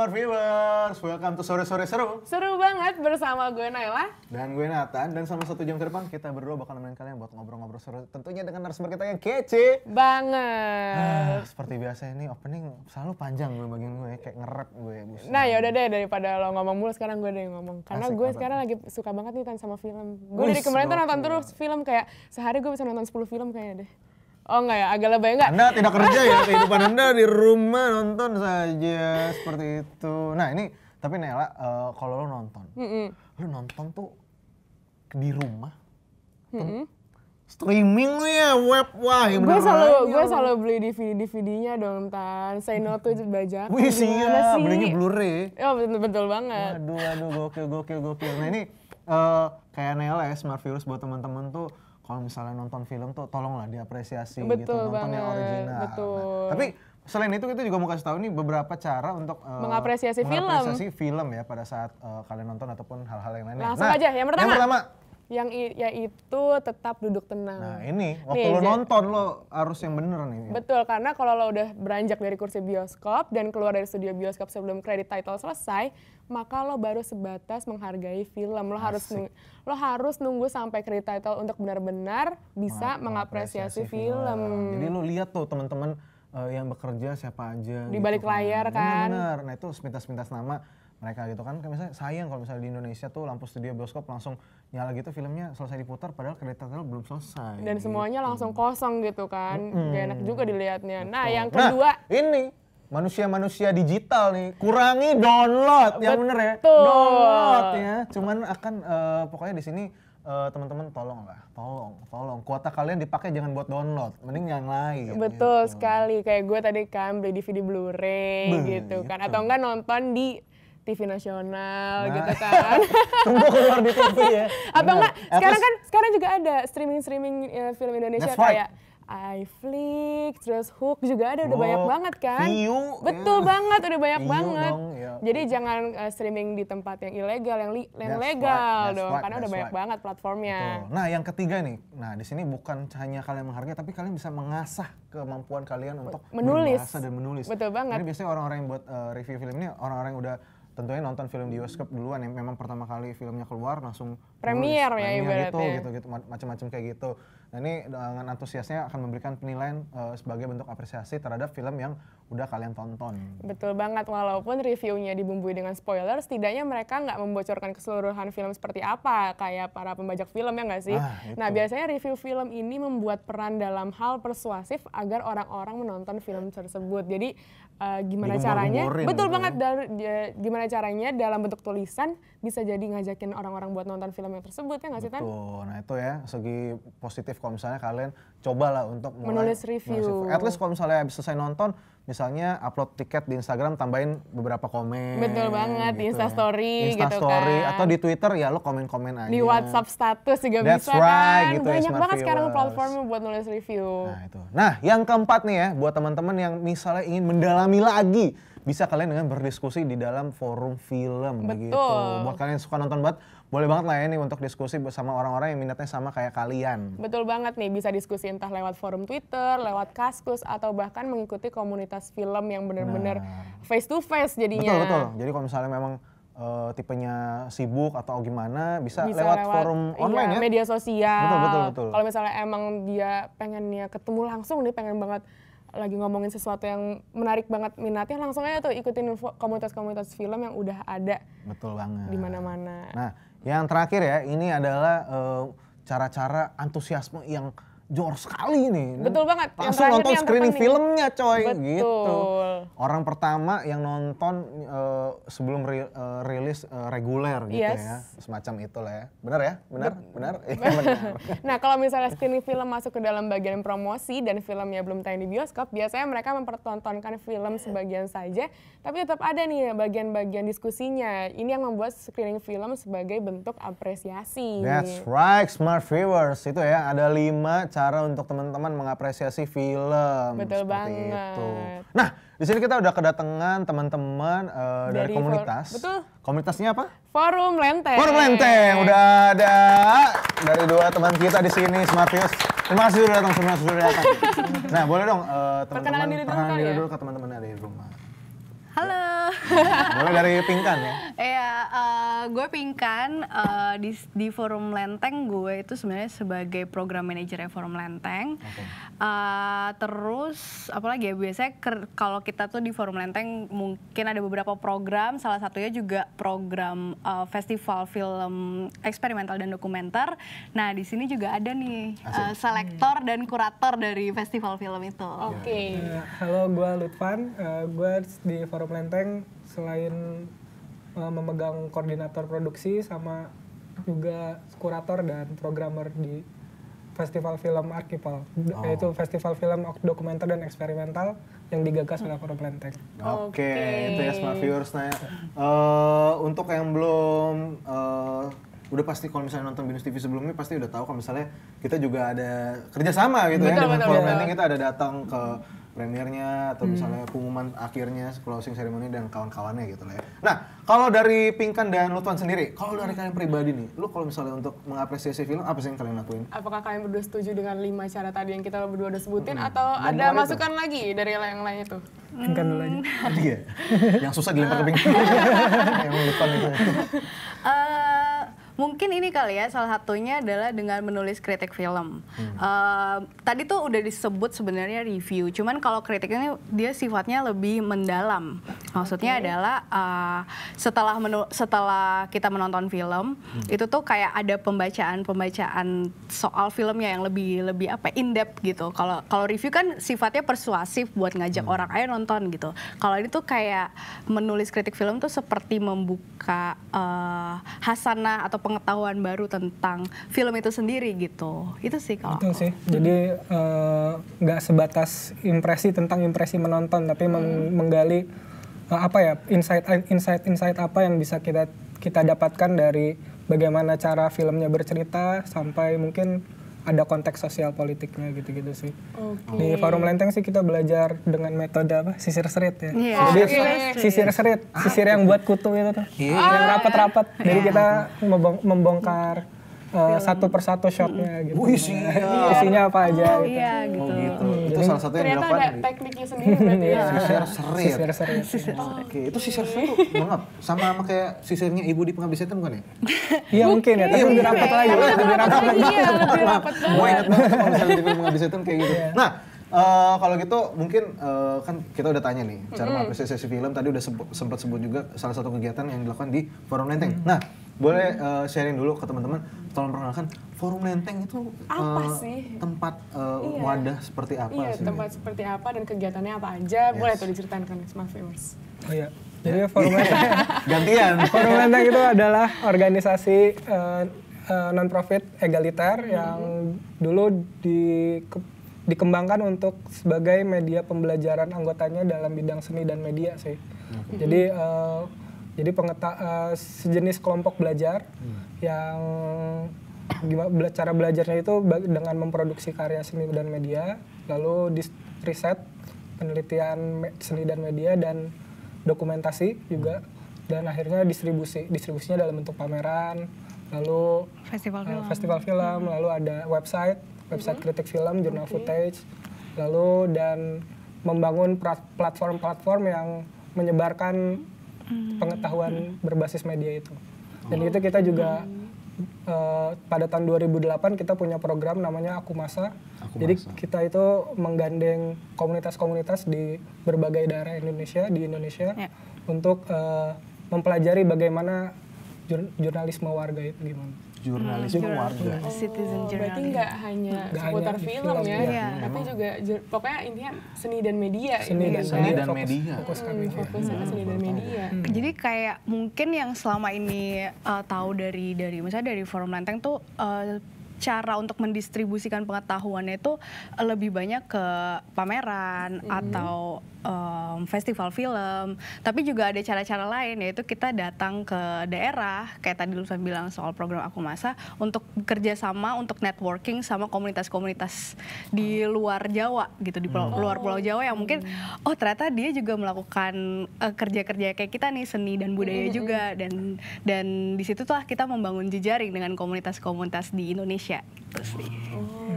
Smart Viewers, welcome to Sore-Sore Seru Seru banget bersama gue Naila Dan gue Nathan, dan selama satu jam ke depan kita berdua bakal nemenin kalian buat ngobrol-ngobrol seru Tentunya dengan narasumber kita yang kece Banget ah, Seperti biasa ini opening selalu panjang gue bagian gue, kayak ngerap gue busen. Nah yaudah deh daripada lo ngomong mulu sekarang gue deh yang ngomong Karena Asik gue apa? sekarang lagi suka banget nih Tan sama film Gue dari kemarin tuh nonton terus film kayak sehari gue bisa nonton 10 film kayaknya deh Oh enggak ya, agak lebay enggak? Anda tidak kerja ya, kehidupan Anda di rumah nonton saja seperti itu. Nah ini, tapi Nela, uh, kalau lo nonton, mm -mm. lo nonton tuh di rumah, streaming lo ya, web, wah Gue selalu, gue ya. selalu beli DVD-DVD-nya dong, Tan. Say no to bajak. Wih siap, sih? belinya Blu-ray. Oh betul, betul banget. Waduh, aduh, gokil, gokil, gokil. Nah ini, uh, kayak Nela ya, Smart Virus buat teman-teman tuh, kalau misalnya nonton film tuh tolonglah diapresiasi gitu, betul gitu nonton yang original nah, betul. Nah, tapi selain itu kita juga mau kasih tahu nih beberapa cara untuk uh, eh, mengapresiasi, mengapresiasi film. film ya pada saat uh, kalian nonton ataupun hal-hal yang lain. Langsung nah, aja yang pertama. Yang pertama yang yaitu tetap duduk tenang. Nah ini waktu nih, lo nonton lo harus yang bener nih. Ya. Betul karena kalau lo udah beranjak dari kursi bioskop dan keluar dari studio bioskop sebelum kredit title selesai, maka lo baru sebatas menghargai film. Lo Asik. harus nunggu, lo harus nunggu sampai kredit title untuk benar-benar bisa Ma mengapresiasi film. film. Jadi lo lihat tuh teman-teman uh, yang bekerja siapa aja. Di gitu balik kan. layar kan. kan. Bener, bener. Nah itu sepintas-pintas nama mereka gitu kan. Kayak misalnya sayang kalau misalnya di Indonesia tuh lampu studio bioskop langsung nyala gitu filmnya selesai diputar padahal kredit kereta belum selesai dan gitu. semuanya langsung kosong gitu kan hmm. gak enak juga dilihatnya nah yang kedua nah, ini manusia-manusia digital nih kurangi download yang bener ya download ya cuman akan uh, pokoknya di sini uh, teman-teman tolong lah, tolong, tolong. Kuota kalian dipakai jangan buat download, mending yang lain. Betul gitu. sekali. Kayak gue tadi kan beli DVD Blu-ray gitu kan, atau enggak nonton di TV nasional nah. gitu kan. Tunggu keluar di TV ya. Apa enggak? Sekarang kan sekarang juga ada streaming-streaming ya, film Indonesia That's kayak right. iFlix, terus Hook juga ada udah oh, banyak banget kan. View, Betul yeah. banget, udah banyak View banget. Dong, yeah. Jadi jangan uh, streaming di tempat yang ilegal, yang, li yang legal right, dong, right, karena udah right. banyak banget platformnya. Betul. Nah, yang ketiga nih. Nah, di sini bukan hanya kalian menghargai tapi kalian bisa mengasah kemampuan kalian untuk menulis. dan menulis. Betul banget. Karena biasanya orang-orang yang buat uh, review film ini orang-orang yang udah tentunya nonton film di bioskop duluan yang memang pertama kali filmnya keluar langsung premier ya gitu, ibaratnya. Gitu, gitu, gitu, macam-macam kayak gitu. Nah ini eh, dengan antusiasnya akan memberikan penilaian uh, sebagai bentuk apresiasi terhadap film yang udah kalian tonton. Betul banget, walaupun reviewnya dibumbui dengan spoiler, setidaknya mereka nggak membocorkan keseluruhan film seperti apa, kayak para pembajak film ya nggak sih? Ah, nah biasanya review film ini membuat peran dalam hal persuasif agar orang-orang menonton film tersebut. Jadi uh, gimana caranya? Gitu ya. Betul gitu. banget, dari, gimana caranya dalam bentuk tulisan bisa jadi ngajakin orang-orang buat nonton film pandemi tersebut ya nggak sih Tan? Betul. Nah itu ya segi positif kalau misalnya kalian cobalah untuk mulai menulis review. Menulis At least kalau misalnya habis selesai nonton misalnya upload tiket di Instagram tambahin beberapa komen. Betul banget gitu di ya. Instastory ya. Insta gitu story, kan. atau di Twitter ya lo komen-komen aja. Di WhatsApp status juga That's bisa right, kan. Gitu ya, Banyak ya, banget sekarang platformnya buat nulis review. Nah itu. Nah yang keempat nih ya buat teman-teman yang misalnya ingin mendalami lagi bisa kalian dengan berdiskusi di dalam forum film begitu. Buat kalian yang suka nonton banget, boleh banget lah ya nih untuk diskusi bersama orang-orang yang minatnya sama kayak kalian. Betul banget nih, bisa diskusi entah lewat forum Twitter, lewat Kaskus, atau bahkan mengikuti komunitas film yang benar-benar nah. face to face jadinya. Betul, betul. Jadi kalau misalnya memang uh, tipenya sibuk atau gimana bisa, bisa lewat, lewat forum iya, online ya media sosial betul betul betul kalau misalnya emang dia pengennya ketemu langsung nih pengen banget lagi ngomongin sesuatu yang menarik banget minatnya langsung aja tuh ikutin komunitas-komunitas film yang udah ada betul banget di mana-mana nah yang terakhir ya ini adalah eh, cara-cara uh, cara -cara antusiasme yang jor sekali nih. Betul banget. Langsung yang nonton screening filmnya coy gitu. Betul. gitu. Orang pertama yang nonton uh, sebelum ri, uh, rilis uh, reguler gitu yes. ya. Semacam itulah ya. Benar ya? Benar? Be benar? Iya benar. nah, kalau misalnya screening film masuk ke dalam bagian promosi dan filmnya belum tayang di bioskop, biasanya mereka mempertontonkan film sebagian saja, tapi tetap ada nih bagian-bagian diskusinya. Ini yang membuat screening film sebagai bentuk apresiasi. That's right, smart viewers. Itu ya, ada lima cara untuk teman-teman mengapresiasi film. Betul seperti banget. Itu. Nah, di sini kita udah kedatangan teman-teman uh, dari, dari komunitas. Betul. Komunitasnya apa? Forum Lenteng. Forum Lenteng. Udah ada dari dua teman kita di sini Smartius. Terima kasih sudah datang, semua sudah datang. Nah, boleh dong eh, teman-teman perkenalan diri dulu, perkenalan ya. dulu ke teman-teman dari rumah. Halo. Boleh dari Pingkan ya? Eh, uh, gue pingkan uh, eh, di, di forum Lenteng gue itu sebenarnya sebagai program manajer forum Lenteng. Okay. Uh, eh, terus apalagi ya biasanya kalau kita tuh di forum Lenteng mungkin ada beberapa program. Salah satunya juga program uh, festival film eksperimental dan dokumenter. Nah di sini juga ada nih uh, selektor dan kurator dari festival film itu. Oke. Okay. Uh, halo, gue Lutfan. Uh, gue di forum Lenteng selain uh, memegang koordinator produksi sama juga kurator dan programmer di Festival Film Archipel, oh. yaitu festival film dokumenter dan eksperimental yang digagas oleh Forum Lenteng. Oke, itu ya smart viewers. Nah, uh, untuk yang belum uh, udah pasti kalau misalnya nonton Binus TV sebelumnya pasti udah tahu kalau misalnya kita juga ada kerjasama gitu betul, ya betul, dengan betul, Forum Lenteng kita ada datang ke premiernya atau hmm. misalnya pengumuman akhirnya closing ceremony dan kawan-kawannya gitu lah ya. Nah, kalau dari Pinkan dan Lutfan sendiri, kalau dari kalian pribadi nih, lu kalau misalnya untuk mengapresiasi film apa sih yang kalian lakuin? Apakah kalian berdua setuju dengan lima cara tadi yang kita berdua udah sebutin hmm. atau dan ada masukan itu? lagi dari yang lain itu? Pinkan dulu aja. Iya. yang susah dilempar ke ah. Pinkan. yang Lutfan itu. Uh, Mungkin ini kali ya salah satunya adalah dengan menulis kritik film. Hmm. Uh, tadi tuh udah disebut sebenarnya review, cuman kalau kritik ini dia sifatnya lebih mendalam. Maksudnya okay. adalah uh, setelah setelah kita menonton film, hmm. itu tuh kayak ada pembacaan-pembacaan soal filmnya yang lebih lebih apa in depth gitu. Kalau kalau review kan sifatnya persuasif buat ngajak hmm. orang ayo nonton gitu. Kalau ini tuh kayak menulis kritik film tuh seperti membuka uh, hasanah atau pengetahuan baru tentang film itu sendiri gitu. Itu sih kalau itu aku. sih. Jadi eh, nggak uh, sebatas impresi tentang impresi menonton tapi hmm. menggali uh, apa ya insight insight insight apa yang bisa kita kita dapatkan dari bagaimana cara filmnya bercerita sampai mungkin ada konteks sosial politiknya gitu-gitu sih. Okay. Di forum Lenteng sih kita belajar dengan metode apa? Sisir serit ya. Yeah. Jadi okay. sisir serit, sisir yang buat kutu itu tuh. Yeah. Yang rapat-rapat. Yeah. Jadi kita iya. membongkar uh, satu persatu shotnya gitu. isinya. apa aja oh, gitu. Iya, gitu. Oh, gitu itu salah satu yang dilakukan. Ternyata ada gitu. tekniknya sendiri berarti ya. Sisir serit. Sisir Oke, itu sisir serit banget. Sama sama kayak sisirnya ibu di penghabis setan bukan ya? Iya mungkin ya, tapi lebih rapat lagi. Lebih rapat lagi. Iya, lebih rapat. Gue inget banget kalau misalnya di penghabis setan kayak gitu. Iya. Nah, Uh, kalau gitu mungkin uh, kan kita udah tanya nih cara mengapresiasi mm -hmm. film tadi udah sebut, sempat sebut juga salah satu kegiatan yang dilakukan di Forum Lenteng. Mm -hmm. Nah, boleh uh, sharing dulu ke teman-teman tolong perkenalkan forum lenteng itu apa eh, sih tempat uh, iya. wadah seperti apa iya, sih tempat seperti apa dan kegiatannya apa aja yes. boleh tuh diceritain ke semua viewers oh iya jadi ya forum iya. lenteng gantian forum lenteng itu adalah organisasi uh, non profit egaliter -hmm. yang dulu di dikembangkan untuk sebagai media pembelajaran anggotanya dalam bidang seni dan media sih. hmm. Jadi uh, jadi pengeta uh, sejenis kelompok belajar hmm. yang gimana cara belajarnya itu dengan memproduksi karya seni dan media, lalu di riset penelitian seni dan media dan dokumentasi juga dan akhirnya distribusi distribusinya dalam bentuk pameran lalu festival eh, film, uh, festival film hmm. lalu ada website website hmm. kritik film jurnal okay. footage lalu dan membangun platform-platform yang menyebarkan Hmm. pengetahuan iya. berbasis media itu. Dan oh. itu kita juga uh, pada tahun 2008 kita punya program namanya Aku Masa. Aku Jadi kita itu menggandeng komunitas-komunitas di berbagai daerah Indonesia di Indonesia ya. untuk uh, mempelajari bagaimana jurnalisme warga itu gimana jurnalis hmm, warga. Oh, citizen journalism. Berarti nggak hanya gak seputar hanya film, film ya, ya. tapi iya. memang. juga pokoknya intinya seni dan media. Seni, dan, ya. seni dan fokus, media. Fokus ke Hmm, fokus ya. seni dan media. Hmm. Jadi kayak mungkin yang selama ini uh, tahu dari dari misalnya dari forum Lenteng tuh uh, cara untuk mendistribusikan pengetahuannya itu lebih banyak ke pameran -hmm. atau um, festival film, tapi juga ada cara-cara lain yaitu kita datang ke daerah kayak tadi lu bilang soal program Aku Masa untuk kerjasama untuk networking sama komunitas-komunitas di luar Jawa gitu di pulau, oh. luar Pulau oh. Jawa yang mungkin oh ternyata dia juga melakukan e, kerja-kerja uh, kayak kita nih seni dan budaya hmm. juga dan dan di situ tuh kita membangun jejaring dengan komunitas-komunitas di Indonesia gitu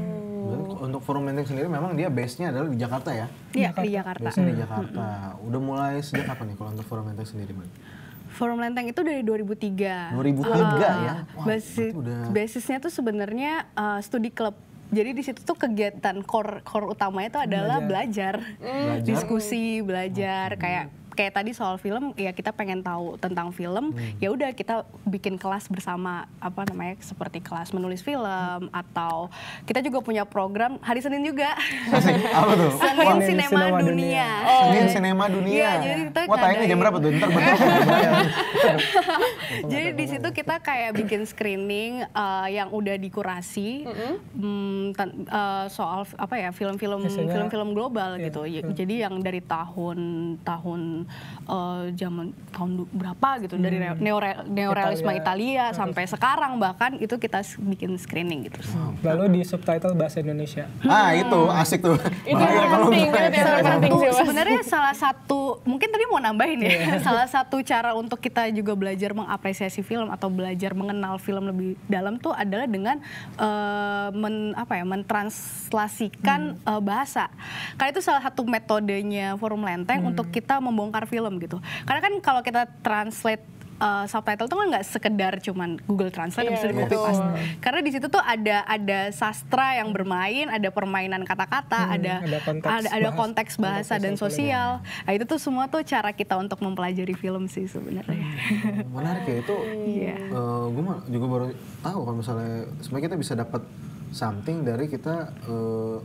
Oh. untuk forum mentoring sendiri memang dia base-nya adalah di Jakarta ya? Iya, di Jakarta. Base-nya di Jakarta. Hmm. Udah mulai sejak kapan nih kalau untuk forum mentoring sendiri, Mbak? Forum Lenteng itu dari 2003. 2003 uh, ya. Wah, basis, udah... basisnya tuh sebenarnya uh, studi klub. Jadi di situ tuh kegiatan core core utamanya itu adalah belajar, belajar. Mm. diskusi, belajar okay. kayak kayak tadi soal film ya kita pengen tahu tentang film hmm. ya udah kita bikin kelas bersama apa namanya seperti kelas menulis film hmm. atau kita juga punya program hari Senin juga apa tuh Senin Wah, Sinema, Sinema Dunia, dunia. Oh. Senin iya, Sinema Dunia ya, jadi kita Wah tayangnya jam berapa tuh ntar betul jadi di situ kita kayak bikin screening uh, yang udah dikurasi mm -hmm. um, uh, soal apa ya film-film film-film global yeah, gitu yeah. Iya. jadi yang dari tahun tahun zaman uh, eh, zaman tahun berapa gitu hmm. dari neorealisme Italia, Italia sampai sekarang bahkan itu kita bikin screening gitu. Hmm. Lalu di subtitle bahasa Indonesia. Ah itu hmm. asik tuh. itu yang penting. Sebenarnya salah satu mungkin tadi mau nambahin ya yeah. salah satu cara untuk kita juga belajar mengapresiasi film atau belajar mengenal film lebih dalam tuh adalah dengan uh, men apa ya mentranslasikan hmm. uh, bahasa. Karena itu salah satu metodenya Forum Lenteng hmm. untuk kita membongkar bongkar film gitu. Karena kan kalau kita translate uh, subtitle itu kan nggak sekedar cuman Google Translate yeah, habis di Karena di situ tuh ada ada sastra yang bermain, ada permainan kata-kata, hmm, ada ada konteks, ada, ada konteks bahasa, bahasa dan sosial. Iya. Nah, itu tuh semua tuh cara kita untuk mempelajari film sih sebenarnya. Hmm, menarik ya itu. Yeah. Iya. Uh, gue juga baru tahu kalau misalnya sebenarnya kita bisa dapat something dari kita uh,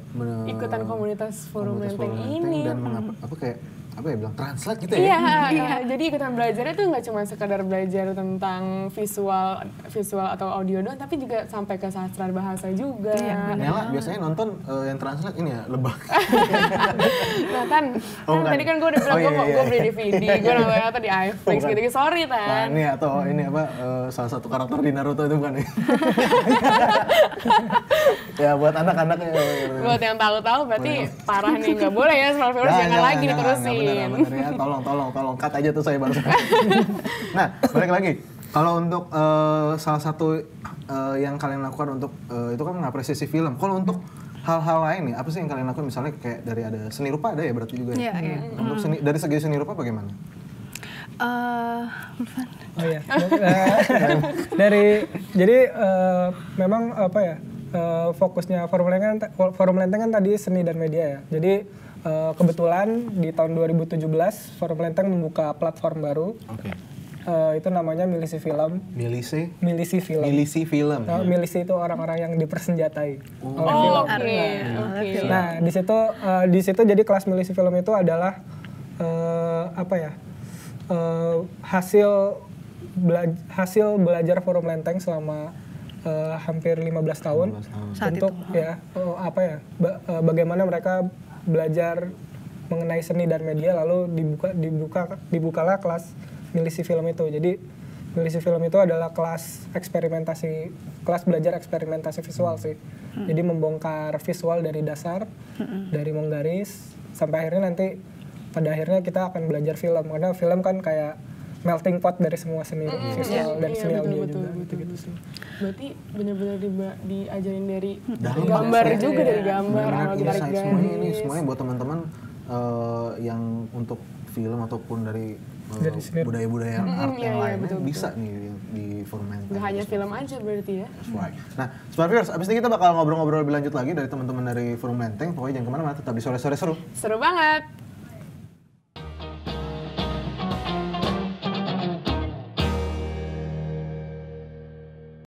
ikutan komunitas forum komunitas ini dan hmm. apa kayak apa ya bilang translate gitu ya? Iya, iya. iya. jadi ikutan belajarnya tuh nggak cuma sekadar belajar tentang visual visual atau audio doang, tapi juga sampai ke sastra bahasa juga. Iya, Nela biasanya nonton uh, yang translate ini ya lebah. nah kan, oh, kan tadi kan gue udah bilang oh, iya, iya. gue beli iya. DVD, gue nonton apa di iFlix gitu, gitu. Sorry nah, Tan. Nah, ini atau ini apa uh, salah satu karakter di Naruto itu bukan ya? ya buat anak-anak ya. Buat yang tahu-tahu berarti parah nih nggak boleh ya smart viewers jangan, lagi diterusin. Iya, benar benar ya tolong tolong tolong cut aja tuh saya baru nah balik lagi kalau untuk uh, salah satu uh, yang kalian lakukan untuk uh, itu kan mengapresiasi film kalau untuk hal-hal lain nih apa sih yang kalian lakukan misalnya kayak dari ada seni rupa ada ya berarti juga ya, Iya, iya. Hmm. untuk seni dari segi seni rupa bagaimana Uh, oh iya. dari jadi uh, memang apa ya uh, fokusnya forum lenteng kan forum lenteng kan tadi seni dan media ya jadi Uh, kebetulan di tahun 2017 Forum Lenteng membuka platform baru. Okay. Uh, eh, itu namanya milisi film. Milisi? Milisi film. Milisi film. Nah, milisi itu orang-orang yang dipersenjatai oh. oh, film. Okay. Nah, okay. nah di situ uh, di situ jadi kelas milisi film itu adalah uh, apa ya? Uh, hasil bela hasil belajar forum lenteng selama uh, hampir 15 tahun, 15 tahun. Saat untuk itu. ya oh, apa ya ba uh, bagaimana mereka belajar mengenai seni dan media lalu dibuka dibuka dibukalah kelas milisi film itu jadi milisi film itu adalah kelas eksperimentasi kelas belajar eksperimentasi visual sih hmm. jadi membongkar visual dari dasar hmm. dari menggaris sampai akhirnya nanti pada akhirnya kita akan belajar film karena film kan kayak melting pot dari semua seni mm, visual iya, dan yeah, seni audio betul, juga gitu, gitu sih. Berarti benar-benar di, diajarin dari Dalam gambar ya, juga ya. dari iya. gambar awal tarik Semuanya ini semuanya buat teman-teman uh, yang untuk film ataupun dari eh, budaya-budaya uh, hmm, art iya, yang iya, lainnya bisa nih di, di format. Gak hanya film aja berarti ya. right. Nah, Smart Viewers, abis ini kita bakal ngobrol-ngobrol lebih lanjut lagi dari teman-teman dari Forum Menteng. Pokoknya jangan kemana-mana, tetap di Sore-Sore Seru. Seru banget!